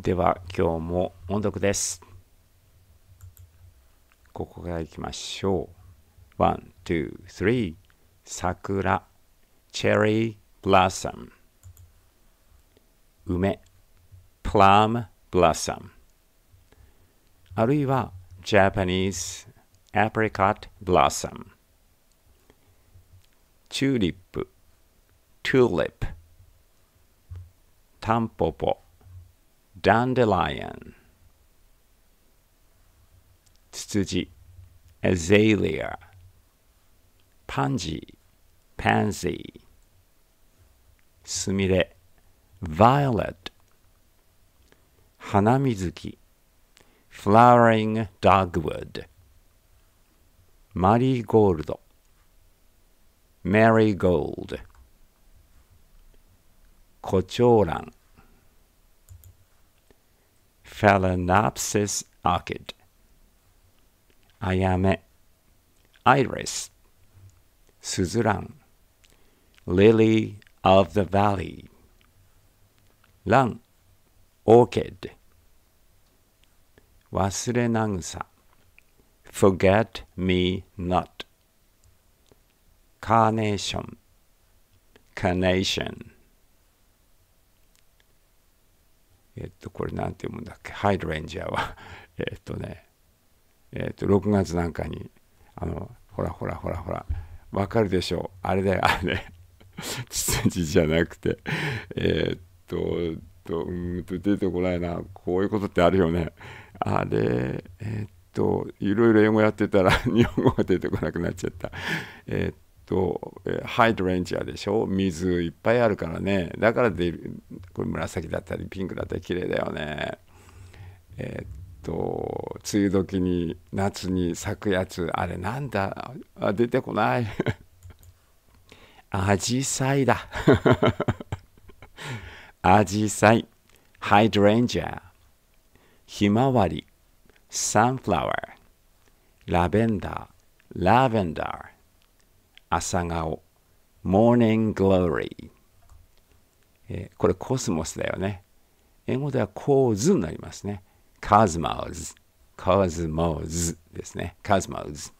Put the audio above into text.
では今日も音読です。ここからいきましょう。1、2、3桜 Cherry Blossom 梅 Plum Blossom あるいは Japanese Apricot Blossom チューリップ Tulip タンポポ dandelion tsutsuji azalea panji pansy sumire violet hanamizuki flowering dogwood marigold marigold 胡蝶蘭 Phalaenopsis orchid, Ayame, Iris, Suzuran, Lily of the Valley, Lung, Orchid, Wasurenangsa, Forget Me Not, Carnation, Carnation. えっと、これ何て読むんだっけ、ハイドレンジャーは えっとね、えっと、6月なんかに、あの、ほらほらほらほら、わかるでしょう。あれだよ、あれ。ツツジじゃなくて、えっと、うんと出てこないな。こういうことってあるよね。あれ、えっと、いろいろ英語やってたら 日本語が出てこなくなっちゃった。えっとハイドレンジャーでしょ水いっぱいあるからねだからでこれ紫だったりピンクだったり綺麗だよねえー、っと梅雨時に夏に咲くやつあれなんだあ出てこないアジサイだアジサイハイドレンジャーひまわりサンフラワーラベンダーラベンダー朝顔、モーニ n グ・グローリー。えー、これ、コスモスだよね。英語では、コーズになりますね。カズマーズ、コズモーズですね。カズマーズ。